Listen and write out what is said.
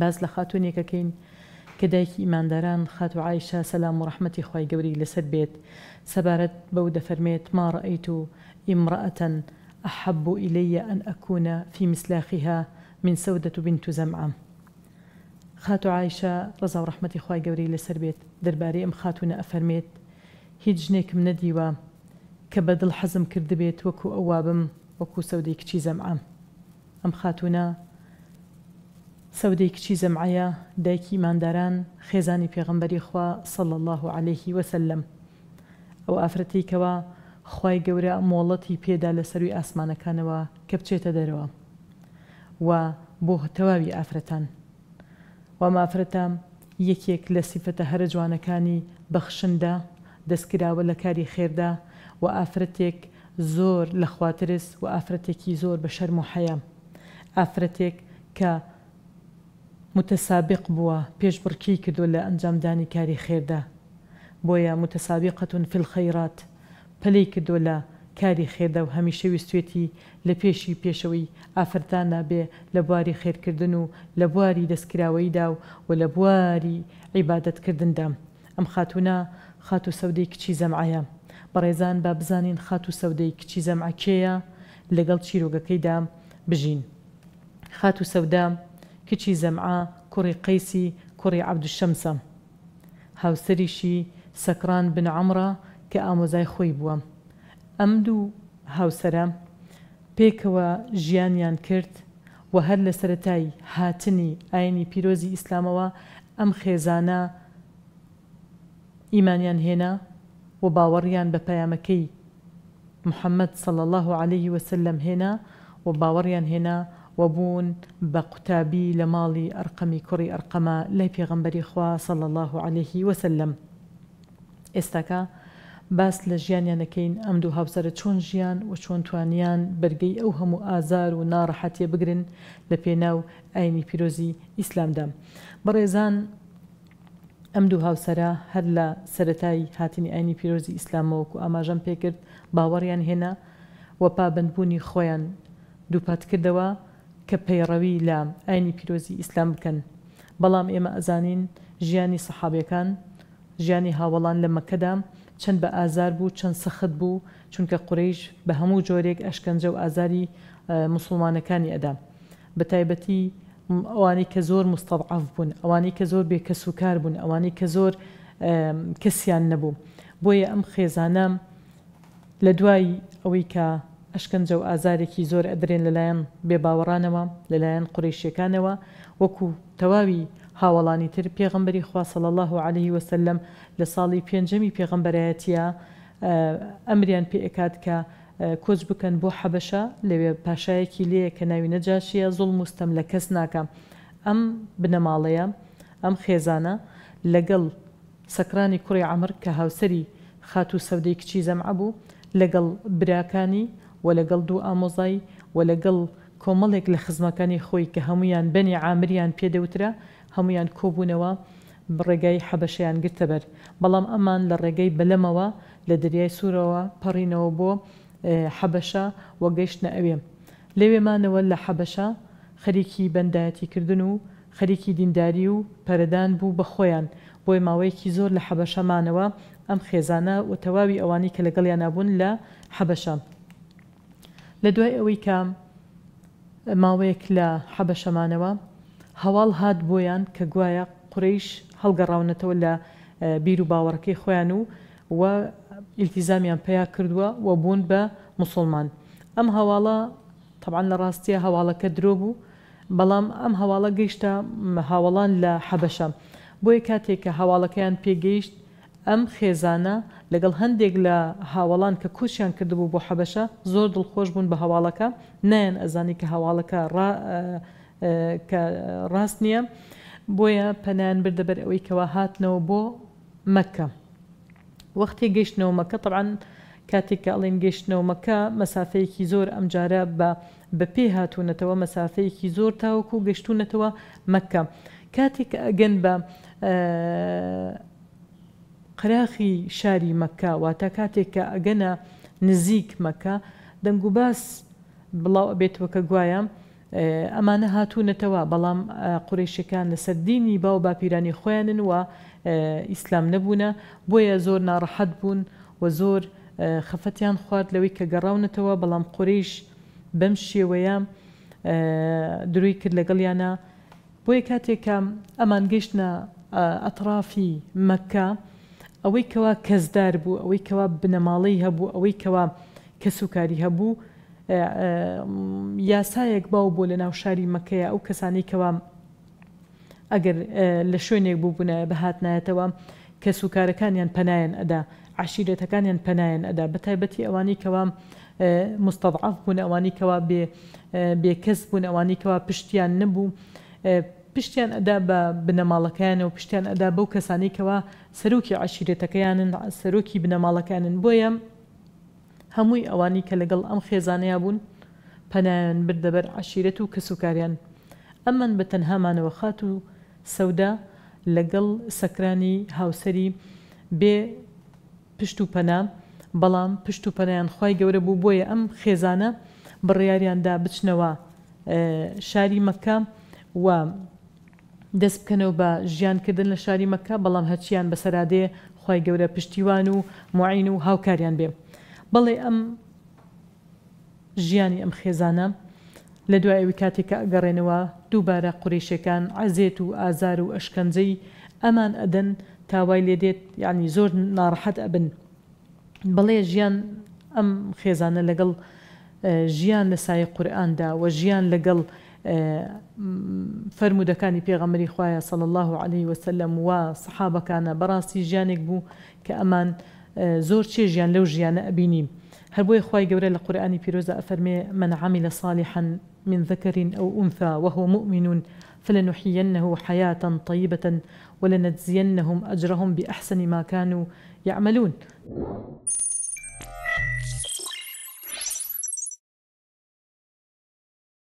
باز لە خاتونێکەکەین کە دایکی داران خات و عیشا سەسلام و ڕحمەتی خی گەوری لەسەر بێت سەبارەت بەو دەفەرمێت ما ڕئیت و احب ئەحەب ان ئیلەیە ئەن ئەکوونە فی مسلاخیها من سودة بنت زمعة تو زەمعام. خات و عیشە ڕزا و ڕحمەتی خی گەوری لەسەر بێت دەربارەی ئەم خاتونە ئەفەرمێت هیچ ژنێکم نەدیوە کە بەدڵ حەزم کرد بێت وەکو ئەووا بم سەودەی کچی زەمعایە دایکی ئیمانداران خێزانی پێغمبەری خوا سەڵ الله عليهەیهی وسلم ئەو ئافرەتێکەوە خی گەورە مۆڵەتی پێدا لە سەروی ئاسمانەکانەوە کە بچێتە دەرەوە و بۆ تەواوی ئافرەتان و مافرەتە یەکێک لە سیفەتە هەرە جوانەکانی بەخشندا دەستکراوە لە کاری خێردا و ئافرەتێک زۆر لە خواترس و ئافرەتێکی زۆر بە شەرم و حەیە ئافرەتێک کە متەسابق بووە پێشبڕکی کردو لە ئەنجامدانی کاری خێردا بۆیە متەسابقەتون فلخەیرات پەلی کردو لە کاری خێدا و هەمیشە ویستێتی لە پێشی پێشەوەی ئافرەتان نابێ لە بواری خێرکردن و لە بواری دەستکراوەیدا و لە بواری عیباەتکردندا ئەم خاتونا خات و سەودەی کچی زەمعایە بەڕێزان با بزانین خات و سەودەی کچی زەمعکەیە لەگەڵ چیرۆگەکەیدا بژین خات و سەودام کچی زەمعا کوڕی قەیسی کوڕی عەبدشەمسە هاوسریشی سەکران بن عەمرە کە ئامۆزای خۆی بووە ئەم دوو هاوسرە پێکەوە ژیانیان کرد و هەر لە سەتای هاتنی ئاینی پیرۆزی ئیسلامەوە ئەم خێزانە ئیمانیان هێنا و باوەڕیان بە پەیامەکەی محەممەد سڵ الله عليه وسلم هێنا و باوەڕیان هێنا وەبوون بە قوتابی لە ماڵی ئەرقەمی کوڕی ئەرقەمە لای پێغمبەری خوا سەڵ الله عليهەیهی وسلم ئێستاکە باس لە ژیانیانەکەین ئەم دوو هاوسرە چۆن ژیان و چۆن توانیان بەرگەی ئەو هەموو ئازار و ناڕەحەتیە بگرن لە پێناو ئاینی پیرۆزی ئیسلامدا بەڕێزان ئەم دوو هاوسرە هەر لە سەتای هاتنی ئاینی پیرۆزی ئیسلامەوەکو ئاماژەم پێکرد باوەڕیان هێنا و پابندبوونی خۆیان دووپاتکردەوە کە پەیڕەوی لە ئاینی پیرۆزی ئیسلام بکەن بەڵام ئێمە ئەزانین ژیانی سەحابەکان ژیانی هاوڵان لە مەکەدا چەند بە ئازار بوو چەند سەخت بوو چونکە قوڕیش بە هەموو جۆرێک ئەشکەنجە و ئازاری مسلمانەکانی ئەدا بە تایبەتی ئەوانی کە زۆر مستەضعف بوون ئەوانی کە زۆر بێ کەسوکار بوون ئەوانی کە زۆر کەسیان نەبوو بۆیە ئەم خێزانە لە دوای ئەوەی کە ئەشکەنجە و ئازارێکی زۆر ئەدرێن لەلایەن بێباوەڕانەوە لەلایەن قڕیشیەکانەوە وەکو تەواوی هاوڵانی تر پێغمبەری خواسەڵ الله و عليه وسلم لە ساڵی پێنجەمی پێغمبەرایەتە ئەمریان پێئکات کە کۆچ بکەن بۆ حەبەشە لەوێ پاشایەکی لێە کە ناوی نەجاشیە زوڵ مستەم لە کەس ناکە ئەم بنەماڵەیە ئەم خێزانە لەگەڵ سەکرانی کوڕی عمر کە هاوسری خات و سەودەی کچی زەمعبوو لەگەڵ براکانی و لەگەڵ دوو ئامۆزای و لەگەڵ کۆمەڵێک لە خزمەکانی خۆی کە هەمویان بەنی عامریان پێدەوترا هەمویان کۆبوونەوە ڕێگای حەبەشیان گرتەبەر بەڵام ئەمان لە ڕێگەی بەلەمەوە لە دەریای سوورەوە پەڕینەوە بۆ حەبەشە وە گەیشتە ئەوێ لەوێمانەوە لە حەبەشە خەریکی بەندایەتی کردن و خەریکی دینداری و پەردان بوو بە خۆیان بۆی ماوەیەکی زۆر لە حەبەشەمانەوە ئەم خێزانە و تەواوی ئەوانی کە لەگەڵیان نبوون لە حەبەشە. لە دوای ئەوەی کام ماوەیەک لە حەبەشەمانەوە هەواڵ هات بۆیان کە گوایە قڕیش هەڵگەڕاونەتەوە لە بیر و باوەڕەکەی خۆیان و وە ئیلتیزامیان پیا کردووە و بوون بە مسلمان ئەم هەواڵە طبعاان لە ڕاستیە هەواڵەکە درۆ بوو بەڵام ئەم هەواڵە گەیشتە هاوڵان لە حەبەشە بۆیە کاتێک کە هەواڵەکەیان پێگەیشت ئەم خێزانە لەگەڵ هەندێک لە هاوڵان کە کوشیان کردبوو بۆ حەبەشە زۆر دڵخۆش بوون بە هەواڵەکە نەن ئەزانی کە هەواڵەکە ڕاست نییە بۆیە پەنیان بردەبەر ئەوەی کەوا هاتنەوە بۆ مەکە. وەختی گەشتنەوە مەکە تەعاان کاتێک کە ئەڵێن گەشتنەوە مەکە مەسافەیەکی زۆر ئەمجارە بە بەپێ هاتوونەتەوە مەسافەیەکی زۆر تاوەکو و گەشتونەتەوە مەکە. کاتێک ئەگەن بە قراخی شاری مەکە واتە کاتێک کە ئەگەنە نزیک مەکە دەنگ و باس بڵاو بێتوەکە گوایە ئەمانە هاتوونەتەوە بەڵام قوڕیشەکان لەسەر دینی باو باپیرانی خۆیانن و ئیسلام نەبوونە بۆیە زۆر ناڕەحەت بوون و زۆر خەفەتیان خوارد لەوەی کە گەڕاونەتەوە بەڵام قوڕیش بەم شێوەیە دروی کرد لەگەڵیانە بۆیە کاتێکە ئەمان گەشتە ئەترافی مەکە ئەوەی کەوا کەسدار بوو ئەوەی کەوا بنەماڵەی هەبوو ئەوەی کەوا کەسوکاری هەبوو یاسایەک باو بۆ لە ناو شاری مەکەیە ئەو کەسانی کەوا ئەگەر لە شوێنێک بوو بوونە بەهات نایەتەوە کەسوکارەکانیان پەنایەن ئەدا عشیرەتەکانیان پەنایەن ئەدا بەتایبەتی ئەوانی کەوا مستەضعف بوون ئەوانی کەوا بێ بێکەس بوون ئەوانی کەوا پشتیان نەبوو پشتیان ئەدا بە بنەماڵەکانە و پشتیان ئەدا بەو کەسانێکەوە سەرۆکی عشیرێتەکەیانن سەرۆکی بنەماڵەکانن بۆیە هەمووی ئەوانی کە لەگەڵ ئەم خێزانەیە بوون پەنایان بردەبەر عشیرەت و کەسوکاریان ئەمەن بە تەنهامانەوە خات و سەودا لەگەڵ سەکرانی هاوسری بێ پشت و پەنا بەڵام پشت و پەنیان خی گەورە بوو بۆیە ئەم خێزانە بڕیاریاندا بچنەوە شاری مەکە و دەست بکەنەوە بە ژیانکردن لە شاری مەکە بەڵام هەچیان بەسەرادێ خی گەورە پشتیوان و معین و هاوکاریان بێ بەڵێ ئەم ژیانی ئەم خێزانە لە دوای ئەوی کاتێکە ئەگەڕێنەوە دووبارە قوڕیشەکان ئازێت و ئازار و ئەشکەنجەی ئەمان ئەدەن تاوای لێدێت یعنی زۆر ناڕحەت ئەبن بەڵێ ژیان ئەم خێزانە لەگەڵ ژیان لە سای قورئاندا وە ژیان لەگەڵ فرمودەکانی پێغەمەری خوايا صلى الله عليه وسلم وصحابة كان براسي ژیانێک بو كأمان اه، زور زۆر چێژیان لو ژیانە أبيني هل بۆی خی قوري لە قورآانی پیرۆزە ئەفەرمێ منعامی صالحا من ذكر أو أنثى وهو مؤمن فلنحيينه حياة طيبة ولنجزينهم أجرهم بأحسن ما كانوا يعملون